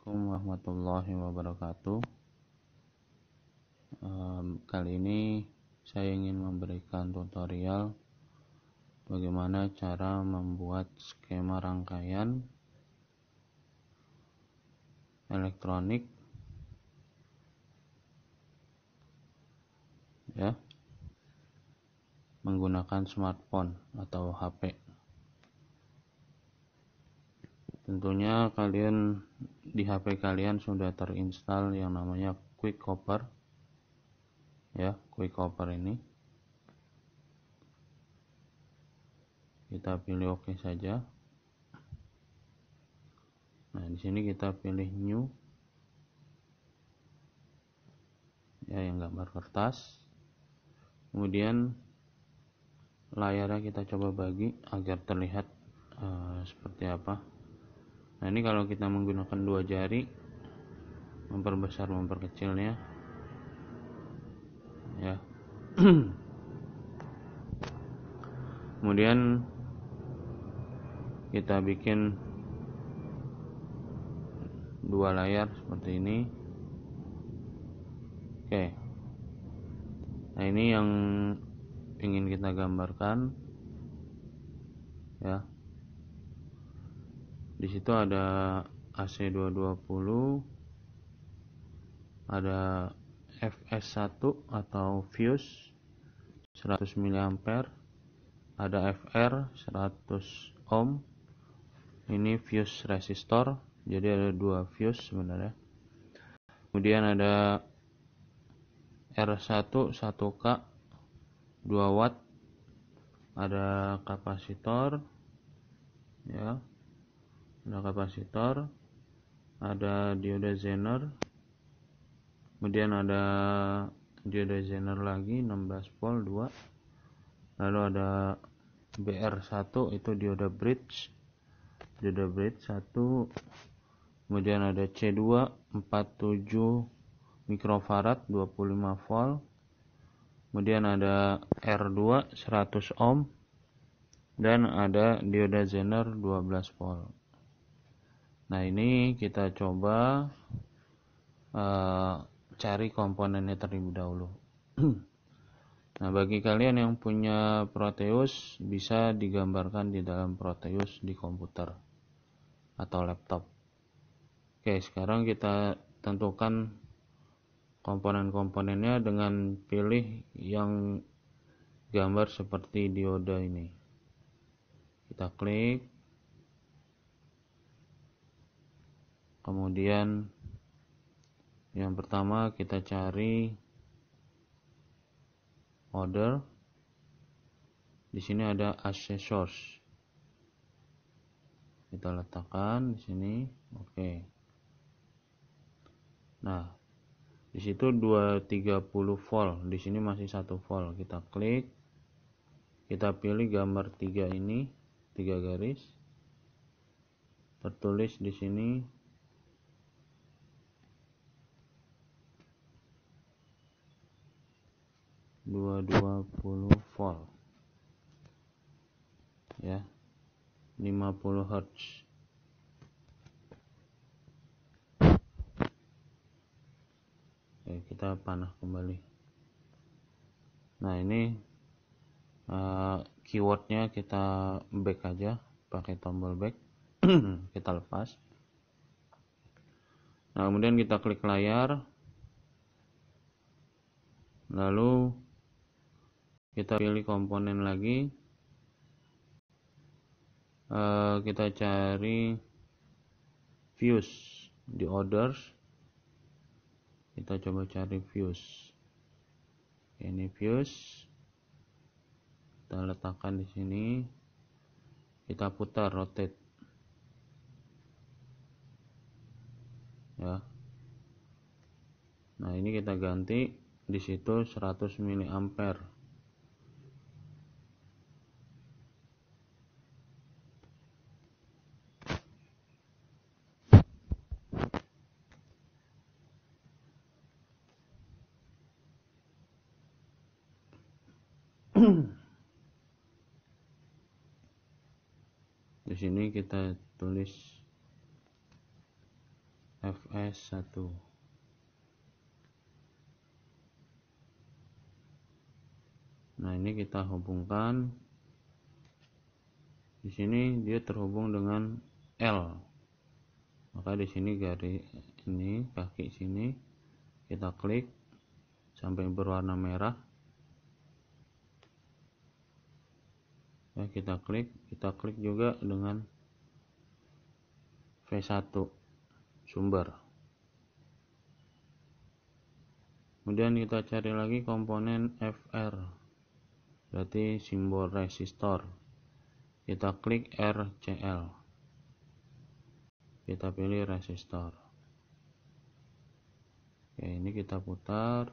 Assalamualaikum warahmatullahi wabarakatuh. Um, kali ini saya ingin memberikan tutorial bagaimana cara membuat skema rangkaian elektronik ya menggunakan smartphone atau HP tentunya kalian di HP kalian sudah terinstall yang namanya quick copper ya quick copper ini kita pilih oke OK saja nah di sini kita pilih new ya yang gambar kertas kemudian layarnya kita coba bagi agar terlihat uh, seperti apa nah ini kalau kita menggunakan dua jari memperbesar memperkecilnya ya, ya. kemudian kita bikin dua layar seperti ini oke nah ini yang ingin kita gambarkan ya di situ ada AC220 ada FS1 atau fuse 100 mA ada FR 100 ohm ini fuse resistor jadi ada dua fuse sebenarnya kemudian ada R1 1K 2 watt ada kapasitor ya ada kapasitor ada dioda zener kemudian ada dioda zener lagi 16 volt 2 lalu ada BR1 itu dioda bridge dioda bridge 1 kemudian ada C2 47 mikrofarad 25 volt kemudian ada R2 100 ohm dan ada dioda zener 12 volt nah ini kita coba uh, cari komponennya terlebih dahulu nah bagi kalian yang punya Proteus bisa digambarkan di dalam Proteus di komputer atau laptop oke sekarang kita tentukan komponen-komponennya dengan pilih yang gambar seperti dioda ini kita klik kemudian yang pertama kita cari order di sini ada accessories. kita letakkan di sini oke nah di situ 230 volt di sini masih satu volt kita klik kita pilih gambar tiga ini tiga garis tertulis di sini 220 volt ya 50 Hz kita panah kembali nah ini uh, keywordnya kita back aja pakai tombol back kita lepas nah kemudian kita klik layar lalu kita pilih komponen lagi uh, kita cari views di orders kita coba cari views ini views kita letakkan di sini kita putar rotate ya nah ini kita ganti di situ 100 mA kita tulis fs1 nah ini kita hubungkan di sini dia terhubung dengan L maka di sini garis ini kaki sini kita klik sampai berwarna merah ya, kita klik kita klik juga dengan V1 sumber kemudian kita cari lagi komponen FR berarti simbol resistor kita klik RCL kita pilih resistor oke ini kita putar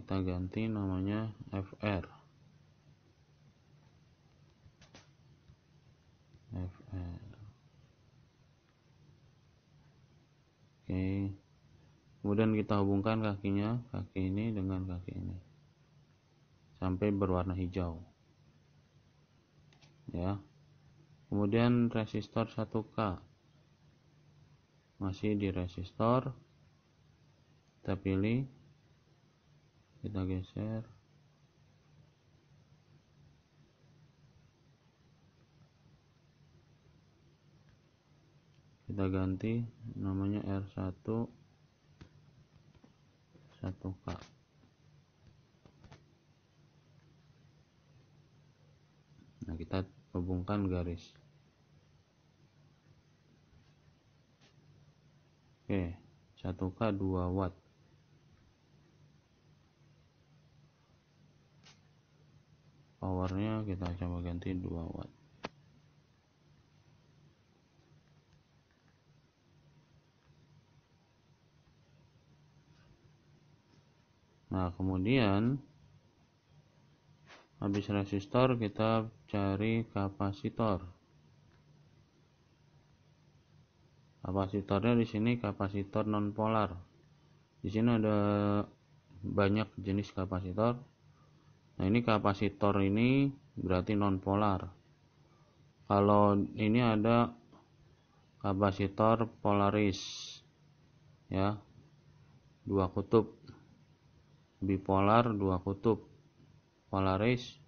kita ganti namanya FR oke kemudian kita hubungkan kakinya kaki ini dengan kaki ini sampai berwarna hijau ya kemudian resistor 1K masih di resistor kita pilih kita geser kita ganti namanya R1 1K nah kita hubungkan garis oke 1K 2 watt powernya kita coba ganti 2 watt Nah, kemudian habis resistor kita cari kapasitor. Kapasitornya di sini kapasitor nonpolar. Di sini ada banyak jenis kapasitor. Nah, ini kapasitor ini berarti nonpolar. Kalau ini ada kapasitor polaris ya dua kutub bipolar dua kutub polaris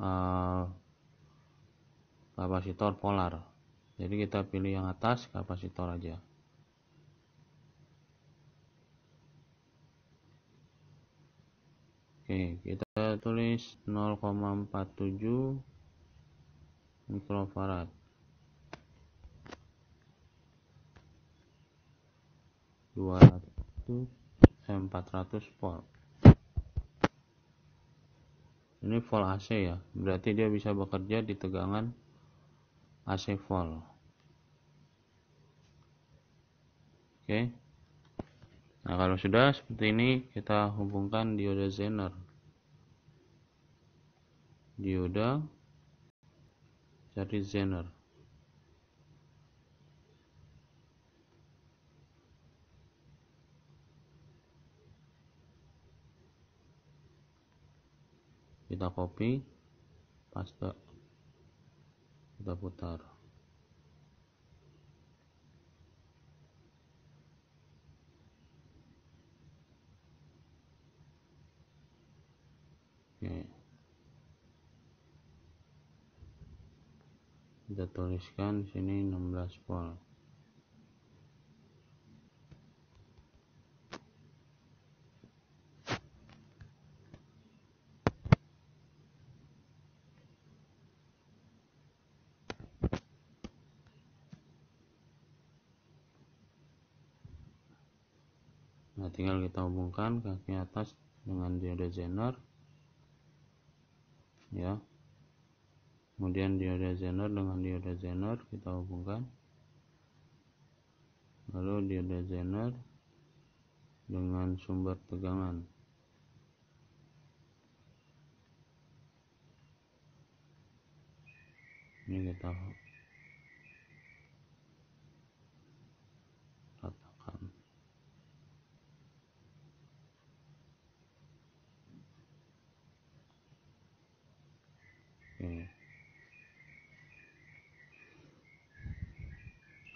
eh, kapasitor polar jadi kita pilih yang atas kapasitor aja Oke, kita tulis 0,47 mikrofarad. 200 eh, empat 400 volt ini volt AC ya berarti dia bisa bekerja di tegangan AC volt oke nah kalau sudah seperti ini kita hubungkan dioda zener dioda dari zener kita copy paste kita putar oke kita tuliskan di sini 16 volt nah tinggal kita hubungkan kaki atas dengan diode zener ya kemudian diode zener dengan diode zener kita hubungkan lalu diode zener dengan sumber tegangan ini kita ya.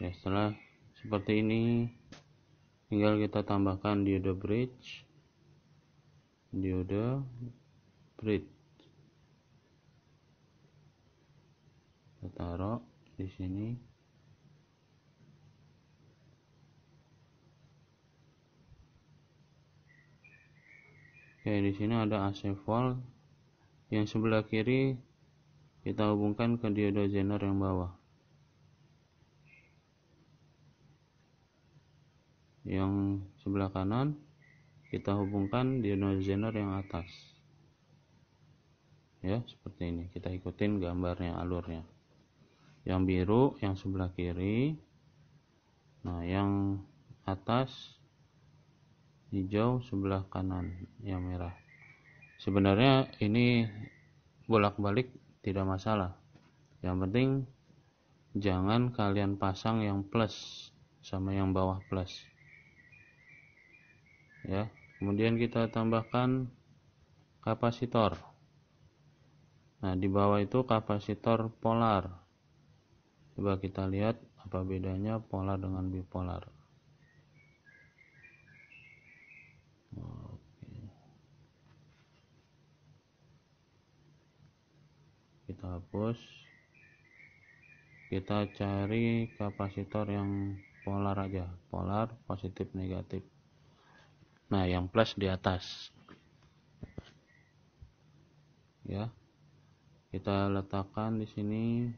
ya setelah seperti ini tinggal kita tambahkan diode bridge diode bridge kita taruh di sini Oke, di sini ada AC volt yang sebelah kiri kita hubungkan ke dioda Zener yang bawah. Yang sebelah kanan kita hubungkan dioda Zener yang atas. Ya, seperti ini. Kita ikutin gambarnya, alurnya. Yang biru yang sebelah kiri. Nah, yang atas hijau sebelah kanan yang merah sebenarnya ini bolak-balik tidak masalah yang penting jangan kalian pasang yang plus sama yang bawah plus ya kemudian kita tambahkan kapasitor nah di bawah itu kapasitor polar coba kita lihat apa bedanya polar dengan bipolar hapus kita cari kapasitor yang polar aja polar positif negatif nah yang plus di atas ya kita letakkan di sini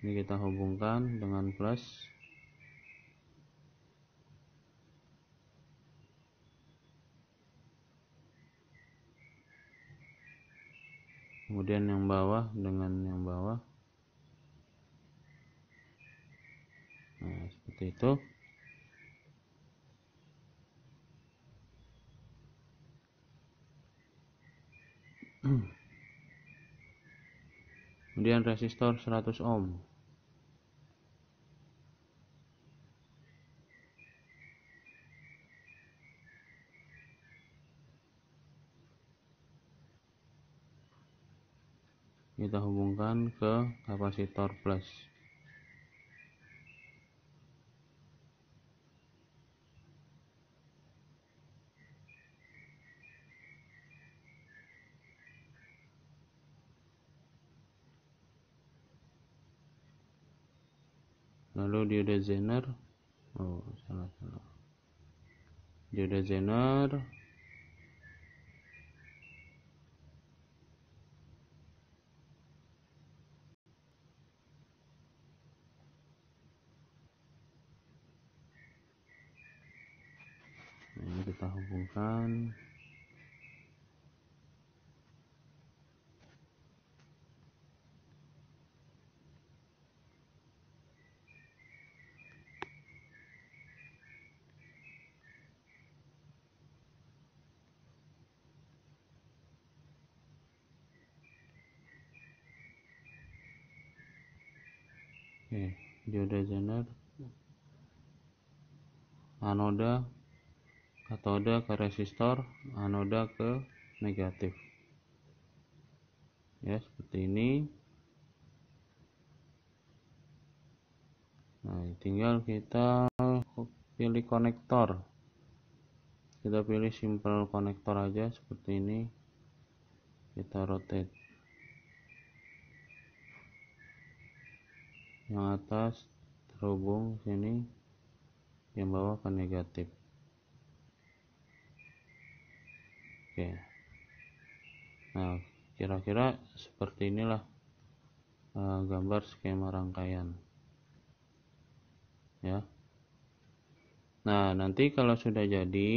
ini kita hubungkan dengan plus kemudian yang bawah dengan yang bawah nah seperti itu kemudian resistor 100 ohm kita hubungkan ke kapasitor plus lalu dioda zener oh salah salah dioda zener kita hubungkan Oke, dioda zener anoda katoda ke resistor anoda ke negatif ya seperti ini nah tinggal kita pilih konektor kita pilih simple konektor aja seperti ini kita rotate yang atas terhubung sini yang bawah ke negatif oke nah kira-kira seperti inilah uh, gambar skema rangkaian ya nah nanti kalau sudah jadi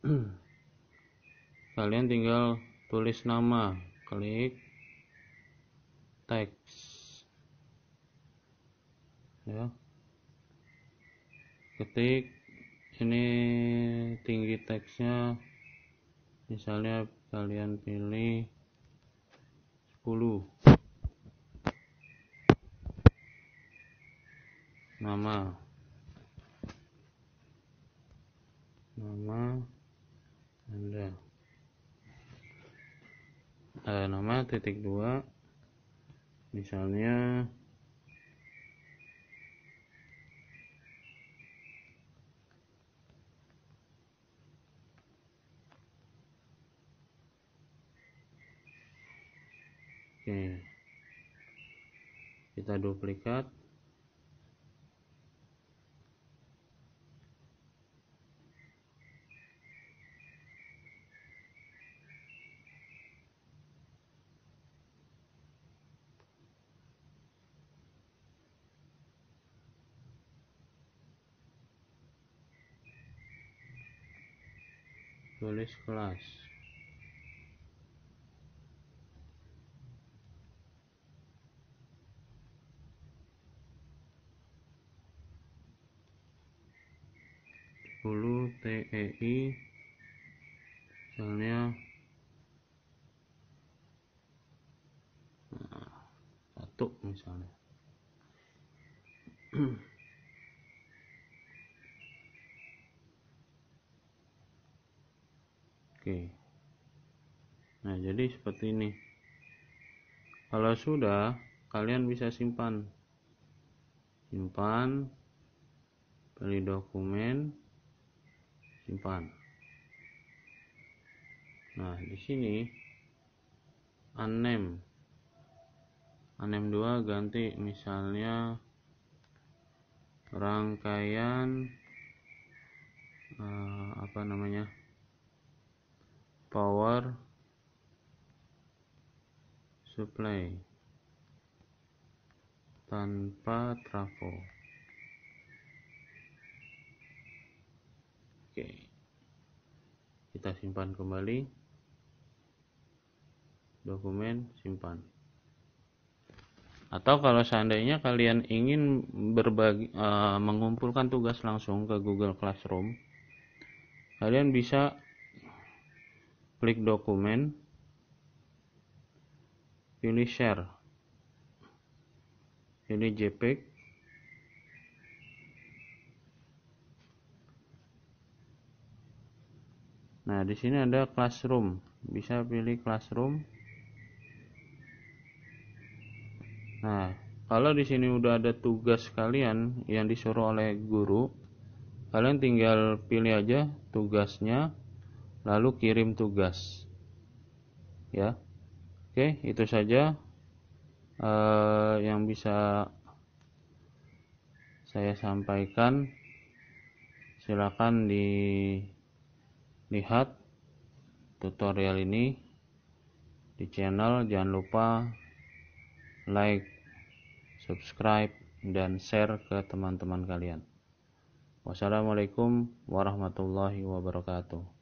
kalian tinggal tulis nama klik teks ya ketik ini tinggi teksnya misalnya kalian pilih 10 nama nama anda eh, nama titik dua misalnya oke kita duplikat tulis kelas PI nah, misalnya nah, satu misalnya oke nah jadi seperti ini kalau sudah kalian bisa simpan simpan pilih dokumen simpan nah di sini anem anem 2 ganti misalnya rangkaian uh, apa namanya power supply tanpa trafo kita simpan kembali dokumen simpan atau kalau seandainya kalian ingin berbagi e, mengumpulkan tugas langsung ke Google Classroom kalian bisa klik dokumen pilih share pilih JPEG Nah, di sini ada classroom. Bisa pilih classroom. Nah, kalau di sini udah ada tugas kalian yang disuruh oleh guru, kalian tinggal pilih aja tugasnya lalu kirim tugas. Ya. Oke, itu saja uh, yang bisa saya sampaikan. Silakan di lihat tutorial ini di channel jangan lupa like subscribe dan share ke teman-teman kalian wassalamualaikum warahmatullahi wabarakatuh